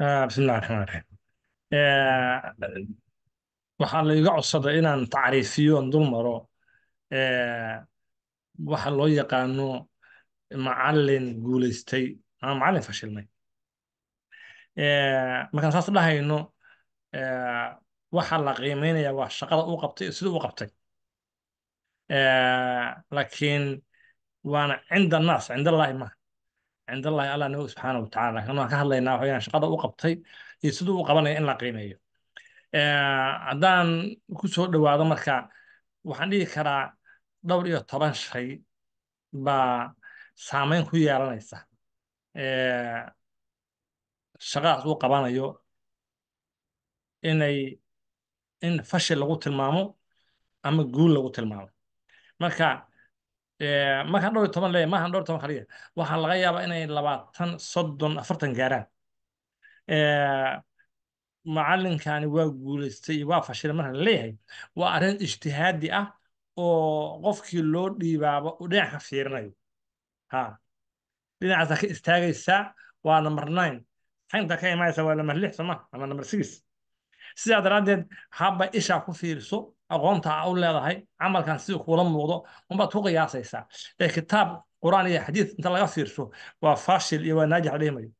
Ah, bismi illah raxmaan raxiim eh, waxaa laiga codsaday inaan tacriifiyo aan dul maro eh, waxa loo yaqaano macallin guulaystay ama macallin fashilmay eh, markaan saas dhahayno waxaa la qiimeynaya waa shaqada u qabtay sida u qabtay laakiin waana cinda annaas cind allahi maha cind allahi alla noo subxaana wataala lakin waan ka hadlaynaa waxayaan shaqada u qabtay iyo siduu u qabanaya in la qiimeeyo haddaan ku soo dhowaado marka waxaan dhihi karaa dhowr iyo toban shay baa saamayn ku yeelanaysa shaqadaas uu qabanayo inay in fashil lagu tilmaamo ama guul lagu tilmaamo marka Eh, markaan dhowr toban leeyahay maahan dhowr toban kaliya waxaa laga yaabaa inay labaatan soddon afartan gaaraan eh, macallinkaani waa guulaystay iyo waa fashilay marka la leeyahay waa arrin ijtihaadi ah oo qofkii loo dhiibaabo u dhinac ka fiirinayo ha dhinacaasaa ka istaagaysaa waa number nine xanta ka imaanaysa waa number lix soma ama number six sidaa daraaddeed haba ishaa ku fiiriso aqoonta u leedahay camalkan sida kuula muuqdo unbaad ku qiyaasaysaa ee kitaab aan iyo xadiis inta laga fiirso waa faashil iyo waa naajix dhimayo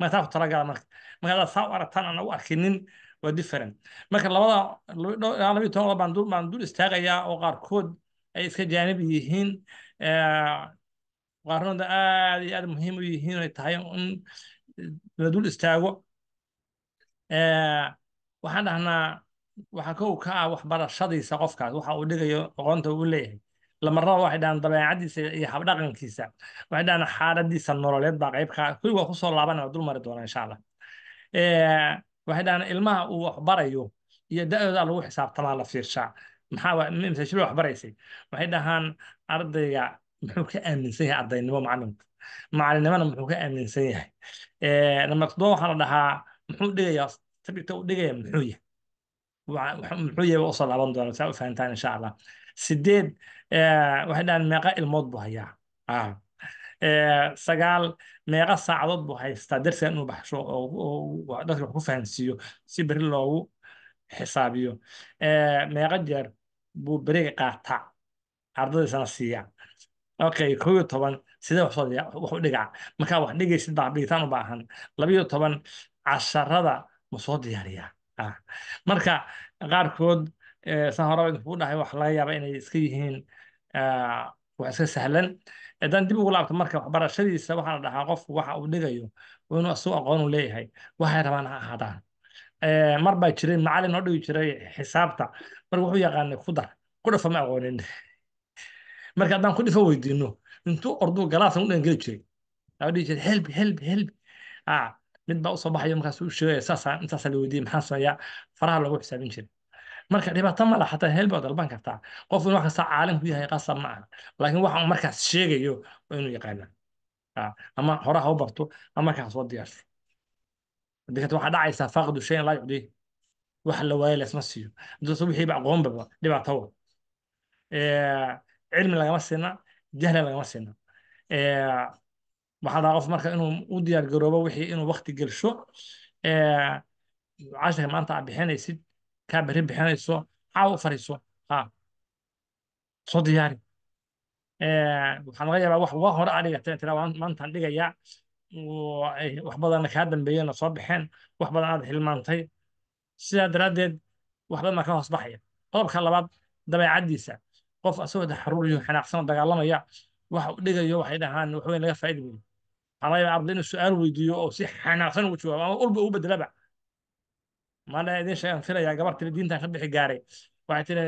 ma taa ku talagala marka marka hadaad saa u aragtaan aan u arkinin waa different marka labada ilaa labiyo dul baan dul istaagayaa oo qaarkood ay iska jaanib yihiin qaarnooda aad iyo aad muhiim u yihiin ay tahay in la dul istaago waxaan dhahnaa waxaa kow ka ah waxbarashadiisa qofkaas waxa uu dhigayo aqoonta uu leeyahay lamarada waxay dhahaan dabeecadiisa iyo habdhaqankiisa waxay dhahaan xaaladiisa nololeed baa qayb kaa ah. kulli waa kusoo laabanaya dul mari doona insha allah eh, waxay dhahaan ilmaha uu waxbarayo iyo da-doodaa lagu xisaabtamaa la fiirshaa maxaa mashruuc waxbaraysay waxay dhahaan ardayga muxuu ka aaminsan yahay ardaynimo macalinka macalinimona muxuu ka aaminsan yahay eh, nambar toddoba waxaa la dhahaa muxuu dhigaya sabigta uu dhigaya muxuu yahay muxuu usoo laaban doona saa u fahantaan insha allah sideed eh, waxay dhahan meeqa ilmood buu hayaa ah. eh, sagaal meeqa saacadood buu haystaa darsigan inuu baxsho oo dadka ku fahansiiyo si beri loogu xisaabiyo eh, meeqa jeer buu beriga qaataa ardadaysana siiya okay koo iyo toban sidee wax u dhigaa markaa wax dhigaysid baa u baahan labiyo toban casharada ma soo diyaariyaa Ah, marka qaarkood eh, san horeba idinku dhahay waxa laga yaaba inay iska yihiin ah, wax iska sahlan haddaan dib ugu laabto marka waxbarashadiisa waxaa la dhahaa qofku waxa uu dhigayo inuu isagu aqoonu leeyahay waxay rabaan ha ahaadaan eh, mar baa jiray macalin oo dhigi jiray xisaabta marka wuxuu yaqaanay ku kudhafa ma aqoonin marka haddaan ku dhifa weydiino intuu orduu galaasan u dhangeli jiray dhihi jiray helb helb helb ah, mid baa usoo baxayo markaas u sheegaya saasaa intaasaa la weydiiyay maxaa sameeyaa faraha loogu xisaabin jiray marka dhibaato ma laha xataa heel baad dalban kartaa qof in wax kasta caalim yahay qasab ma aha laakiin waxa uu markaas sheegayo waa inuu yaqaanaa ama hore u barto ama markaa soo diyaarsho haddii kata waxaa dhacaysaa faaqdu shay laa yucdii wax la waayo laysma siiyo dadka wixii aqoonbaba dhibaato wa cilmi lagama siina jahli lagama siina waxaa laga qof marka inuu u diyaar garoobo wixii inuu wakti gelsho cashaga maanta aad bixinaysid kaa beri bixinayso caawa u fariiso ha soo diyaari waxaa laga yaabaa wax uga hore aad dhigatay tira maantaan dhigayaa wax badanna kaa dambeeyena soo baxeen wax badan aad hilmaantay sidaa daraaddeed wax badan ka hoos baxaya qodobka labaad dabeecaddiisa qof asagoo taxaruuriyo xanaaqsan dagaalamaya wax dhigayo waxay dhahaan wax laga faa'idi weyn xalaya arday inuu su'aal weydiiyo oo si xanaaqsan ugu jawaabo ama ulba ugu bedelaba maala idin sheegan filayaa gabar tiri diintan ka bixi gaaray waxay tiri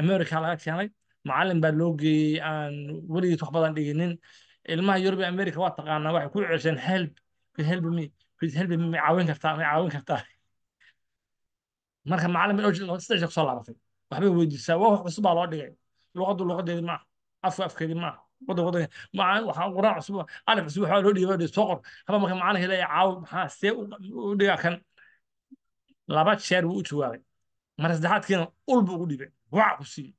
america laga keenay macallin baa loo geeyey aan weligiis wax badan dhiginin ilmaha yurub america waa taqaanaa waxay ku ceeseen help help me help me ma caawin kartaa ma caawin kartaa marka macallin baa stage ku laabatay waxbay weydiisaa wax cusub loo dhigay luqaddu luqadeedii ma afku afkeedii ma wada wadanka waxaa laba jeer wuu u jawaabay marka saddexaadkiina ul buu ugu dhiibay wac ku siiyey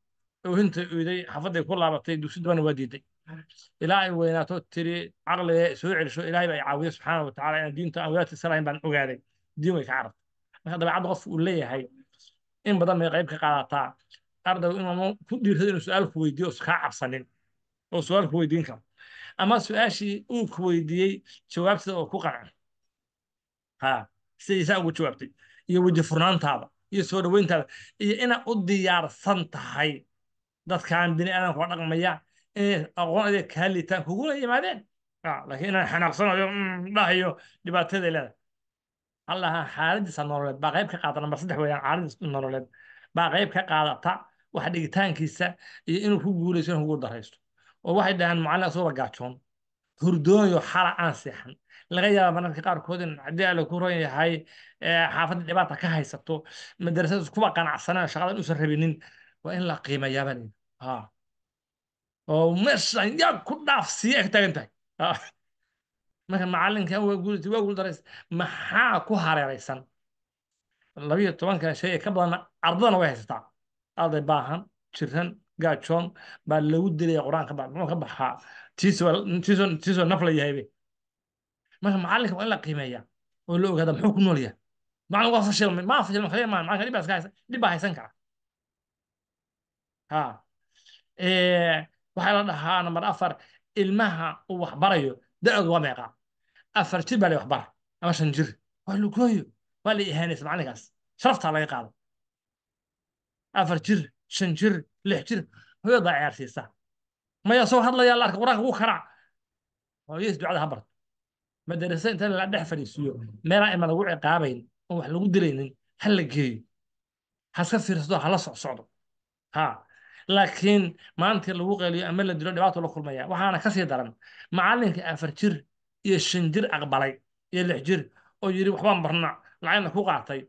oohinta oyday xafaday ku laabatay dugsi dubana waa diiday ilaa weynaato tiri caqliga soo celisho ilaahay baa ay caawiya subxaana wa tacaala diinta aan wadaadka baan ogaaday diin way ka carabtay marka dabeecadda qof uu leeyahay in badan bay qayb ka qaadataa ardaygu inuu ku dhiirsado inuu su-aal ku weydiiyo iska cabsanin oo su-aal ku weydiin karo ama su-aashii uu ku weydiiyey jawaabtada oo ku qancay ha sidaysaa ugu jawaabtay iyo weji furnaantaada iyo soo dhoweyntaada iyo inaad u diyaarsan tahay dadkan bini aadamka waa dhaqmaya inay aqoon adeeg kaa kugula yimaadeen laakiin inaan xanaaqsanayo mm, dhahayo dhibaataday leedahay allaha xaaladiisa nololeed baa qayb ka qaada nambar saddex weeyaan xaaladiis nololeed baa qayb ka qaadata wax dhigitaankiisa iyo inuu ku guulaysto inuu kugu daraysto oo waxay dhahaan macallin asuuba gaajoon hurdooyo xala aan seexan laga yaaba mararka qaarkoodin in haddii ala ku ron yahay eh, xaafadda dhibaata ka haysato madrasada kuba qanacsanaan shaqadan usan rabinin waa in la qiimeeyaa baan ah. oo meeshan yaa ku dhaafsiiya ay ka taagan tahay ah. marka macalinkan waa guulisi maxaa ku hareeraysan labiyo tobanka shay ka badanna ardadana way haysataa arday baahan jiran gaajoon baa lagu dilaya qur-aanka baa muxuu ka baxaa tiisoo nafla yahay marka macalinka waa in la qiimeeya oo la ogaada muxuu ku nool yahay macallin waa fashil maa fashil kale maan macalinka dhib baa iska haysan kara ha waxaa la dhahaa nambar afar ilmaha uu waxbarayo barayo da-oga waa meeqa afar jir baa la waxbara ama shan jir waa la waa la ihaanaysa macallinkaas sharaftaa laga qaado afar jir shan jir lix jir hooyadaa ciyaarsiisa maya soo hadlaya la arka quraanka wuu karac hooyadiis ducada ha barto madarase inta la dhex fadhiisiiyo meelaa ima lagu ciqaabayn oon wax lagu dilaynin ha la geeyo haska fiirsato hala socsocdo ha laakiin maantii lagu qeeliyo ama la dilo dhibaatu la kulmaya waxaana kasii daran macalinka afar jir iyo shan jir aqbalay iyo lix jir oo yidhi waxbaan barna lacagna ku qaatay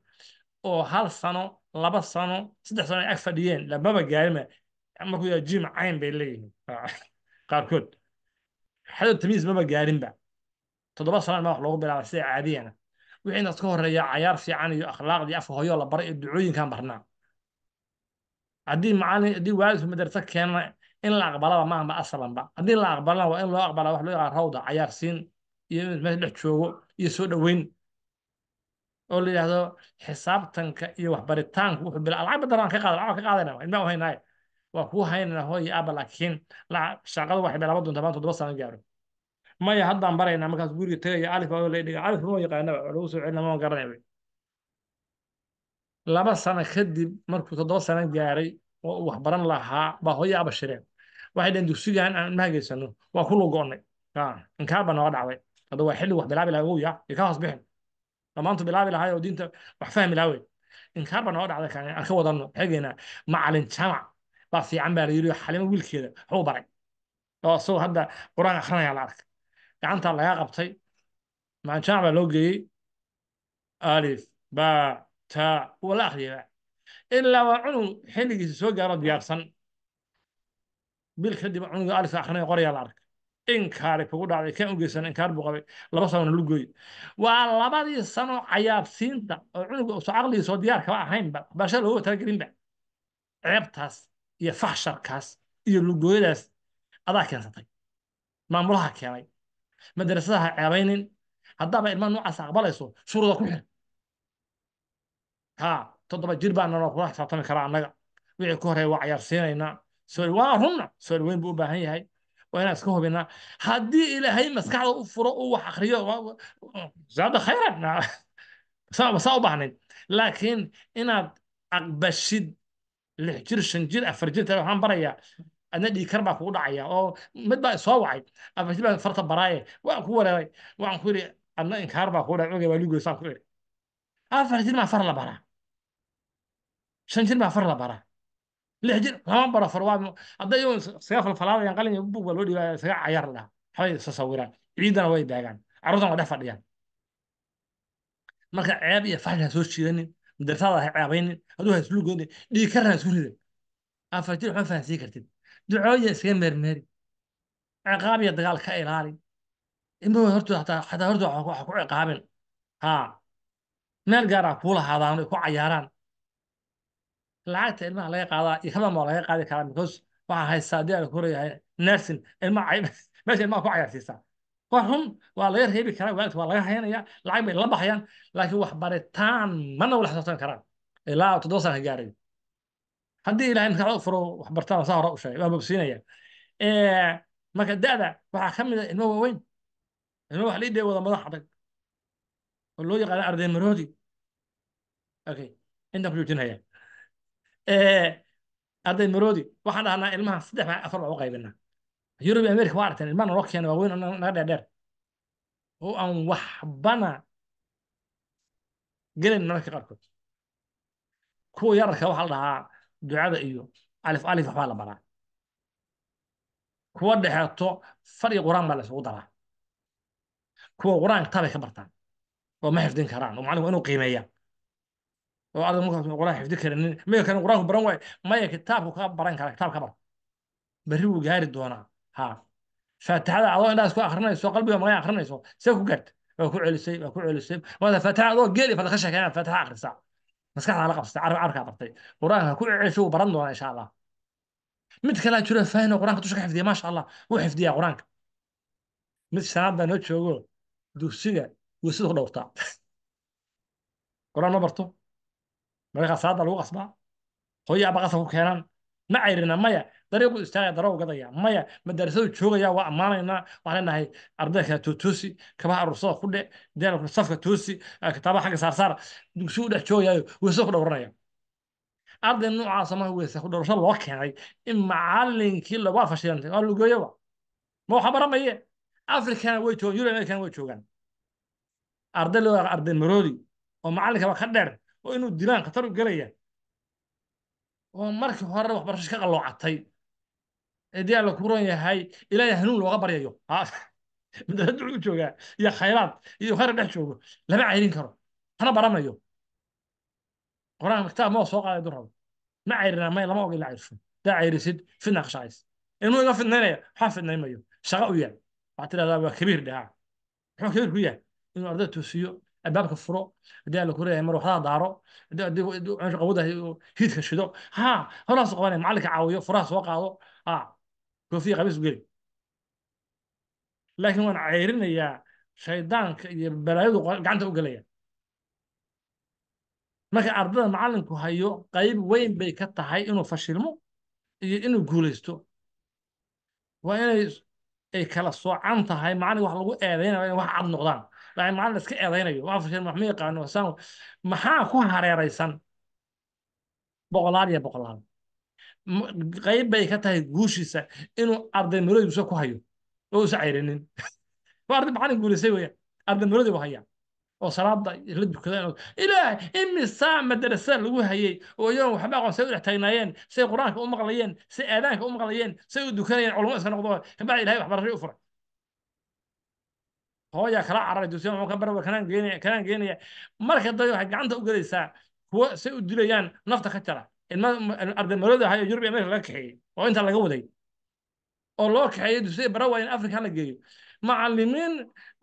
oo hal sano laba sano saddex sano ay ag fadhiyeen lamaba gaarima markuu jim cayn bay leeyihiin ah, qaarkood xadod tamiis maba gaarinba toddoba sanaan ma wax loogu bilaaba sida caadiyana wixii intaas ka horeeya cayaar fiican iyo akhlaaqdii afka hooyo la baray iyo ducooyinkaan barnaa haddii macalin haddii waalidku madarsa keenana in la aqbalaba maahanba asalanba haddii la aqbalana waa in loo aqbalaa wax loo yaqaa rawda cayaarsiin iyo in meesha dhex joogo iyo soo dhoweyn oo la yidhaahdo xisaabtanka iyo waxbaritaanku wuxuu bila lacag badan ka qaada lacag ka qaadayna ilmaa u haynaaye waa kuu haynayna hooy aaba laakiin shaqadu waxay bilaaba doontaa baan toddoba sano gaaro maya haddaan baraynaa markaas guriga tegaya alif baa la dhiga alif ma yaqaanaba lagu soo celina ma garanayba laba sano kadib markuu toddoba sano gaaray oo uu waxbaran lahaa baa hooyo aaba shireen waxay dhaheen dugsigan aan ilmaha geysano waa ku lug go'nay nooga dhacday hadda waa xilli wax bilaabi lahaa wowya iyo hoos bixin dhamaantu bilaabi lahaay oo diinta wax fahmi lahaa wey inkaar baa noo dhacday aan ka wadano xegeena macalin jamac baa fiican baa la yiri xalimo wiilkeeda waxbuu baray oo asagoo hadda qur-aan akrinaya la arkay gacanta laga qabtay macalin jamac baa loo geeyey alif ba ta waa la akriyaba ilaa waa cunug xilligiisa soo gaaro diyaarsan bil kadib cunuga alifka akrinaya qoraya la arkay inkaari kugu dhacday kan ogeysan inkaar buu qabay laba sanona lugooy waa labadii sano cayaarsiinta oo cunuga uso caqligiisa oo diyaar kaba ahaynba barashada looga talagelinba ceebtaas iyo faxsharkaas iyo lugooyadaas adaa keensatay maamulaha keenay madrasadaha ceebaynin haddaaba ilmaa noocaas aqbalayso shuruuda ku xir ha toddoba jir baa naloo kula xisaabtami karaa annaga wixii ku horeeya waa cayaabsiinaynaa sool waa runna sool weyn buu u baahan yahay waa inaan iska hubinaa haddii ilaahay maskaxda u furo u wax akriyo zaada khayran saa u baahnayn laakiin inaad aqbashid lix jir shan jir afar jir tale waxaan barayaa adna dhiikar baa kugu dhacaya oo mid baa isoo wacay afar jir baa farta baraaye waan ku wareeray waxaan ku yidhi adna inkaar baa kugu dhacay oge waa lugoy saan ku yidhi afar jir baa far la baraa shan jir baa far la baraa lix jir lama baro farwaa hadday sagaaal falaadayaan qalin bug baa loo dhiibaya sagaa cayaar lah waxbay isa sawiraan ciidana way daagaan carruurtana way dhex fadhiyaan marka ceeb iyo faxsh ha soo jiidanin madarsaada ha caabaynin hadduu ha islu goynin dhiig karna ha isu ridan afar jir waxma fahansiin kartid ducooyin iskaga meermeeri ciqaab iyo dagaal ka ilaali imahood hortooda hataa hataa hortooda waxa ku ciqaabin haa meel gaar ah kuula haadaano ku cayaaraan lacagta ilmaha laga qaadaa iyo hadal laga qaadi karaa because waxaa haystaa hadii aan korayahay ilma meesha ilmaha ku cayaarsiisaa waa run waa laga reebi karaa waalidka waa laga hayanaya lacag bay la baxayaan laakiin waxbaritaan mana wala xisaaban karaan ilaa toddoba sana gaaray haddii ilahay maskaxda furo waxbartaan saa hore u sheegay waa bogsiinaya marka da'da waxaa ka mid a ah ilmo waaweyn ilmo wax liidee wada madax adag oo loo yaqaano arday okay intan ku joojinaya arday marodi waxaan dhahnaa ilmaha saddex baa afar baa u qaybinaa yurub amerika waa arteen ilmaha naloo keena waaweyn naga dheerdheer oo aan waxbana gelayn mararka qaarkood kuwa yararka waxaa la dhahaa ducada iyo alif alif waxbaa la baraa kuwa dhexeeto far iyo qur-aan baa laisugu daraa kuwa qur-aanka tabay ka bartaan oo ma xifdin karaan oo macalinku inuu qiimeeyaa وعرض مكتب قراءة في ذكر إن ما كان قراءة برا وعي ما يكتاب وكتاب برا كتاب كبر بريو جاهر الدوانا ها فتح على عضو الناس كل آخرنا يسوق قلبه ما يآخرنا يسوق سوق قرد أكون على السيب أكون على السيب ماذا فتح على عضو جيلي فدخش كان فتح آخر ساعة بس على قفص عارف عارف كبر طيب قراءة أكون على شو برا إن شاء الله مت كلا ترى فهنا قراءة تشرح حفظي ما شاء الله وحفظي يا قراءة مت سنة ده دوسيه وسيد خلاص تعب قراءة ما برتو madaxaas hadda lagu qasbaa hooyaa baqasa ku keenaan ma cayrina maya dariiqu istaagaya daro ugadaya maya madarasadu joogaya waa ammaanaynaa waxaan leenahay ardayda tuusi kabaha aruursada ku dhe deen safka tuusi kitaabaha xagga saarsaar dugsi u dhex joogayaayo weese ku dhowranaya arday noocaasa marka weese ku dhowrasho loo keenay in macalinkii waa fashilantay waa lugooyaba ma waxa baramaye afrikana way joogaan yurub amerikana way joogaan arday loo arday maroodi oo macalinka ka dheer oo inuu dilaan khatar u gelaya oo markii hore waxbarasho ka qaloocatay eedeyaa la kuran yahay ilaahay hanuun looga baryayo madaladdu wuxuu joogaa iyo khayraad iyo khayra dhex joogo lama cayrin karo hana baranayo qur-aanka kitaab maa soo qaaday durrada ma cayrinaa may lama oga ila cayrsho daa cayrisid fitna qashacays inuu iga fidnaynaya waxaa fidnaymayo shaqa u yaal waxaa tidhahdaa waa kabiir dhahaa muxuu kabiir ku yahay inuu ardada toosiyo albaabka furo hadii ala kuleeyahay mar waxdaa daaro qawada hiidka shido ha horaas qabanay macallinka caawiyo furaha soo qaado ha koofiya qabiis geli laakiin waan ceyrinayaa shaydaanka iyo balaayadu gacanta u gelaya marka ardada macalinku hayo qayb weyn bay ka tahay inuu fashilmo iyo inuu guulaysto waa inay ay kala soocan tahay macallin wax lagu eedaynayo inay wax cad noqdaan laakiin macallin iska eedaynayo oo afar wax ma yaqaano saan maxaa ku hareeraysan boqolaal iyo boqolaal qayb bay ka tahay guushiisa inuu arday nolodiisa ku hayo oo isa cayrinin waa arday macallin guulaysay weeyaan arday nolodi buu hayaa oo salaada la dukadaan ilaah imisa madrasa lagu hayay oo iyagoon waxba aqoon say u dhex taagnaayeen say qur-aanka u maqlayeen say aadaanka u maqlayeen say u dukanayeen culmo iska noqdo kabacdi ilahay waxbarashay u furay hooyaa kala cararay dusya muxuu ka barbar kanaan geenaya kanaan geenaya marka dad waxay gacanta u gelaysaa kuwa say u dilayaan nafta ka jara ilma arday marooda ahay oo yurub iyo amerika laga kaxeeyey oo inta laga waday oo loo kaxeeyey dusya bara waa in afrika hala geeyo macalimiin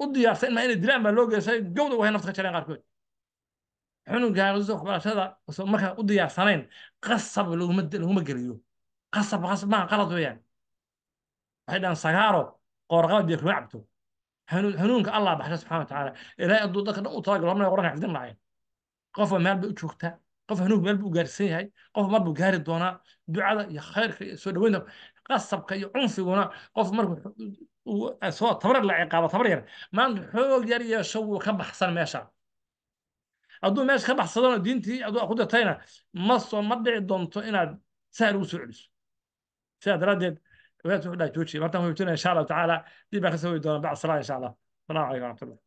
u diyaarsan ma inay dilaan baa loo geysay gowda waxay nafta ka jareen qaarkood xunugaa waxbarashada markaa u diyaarsanayn qasab laguma geliyo qasab qasab maaha qalad weeyaan waxay dhahaan sagaaro qoorqaad iyo kuma cabto hanuunka allah baxsha subxana watacaala ilahay adduu dadka dhan u talagalo lamana waran xifdin lahayn qofba meel bay u joogtaa qof hanuunka meel buu gaarsan yahay qof mar buu gaari doonaa ducada iyo khayrka iyo soo dhaweynta qasabka iyo cunfiguna qof markuu soo tabar la tabar yar maanta xoog yar yeesho wuu ka baxsan meesha hadduu meesha ka baxsadona diintii hadduu ku dirtayna ma ma dhici doonto inaad sahal ugu soo celiso sidaa daraaddeed ويا تروح لا توشي ما تنوي ان شاء الله تعالى دي بقى نسوي بعد الصلاه ان شاء الله السلام عليكم ورحمه الله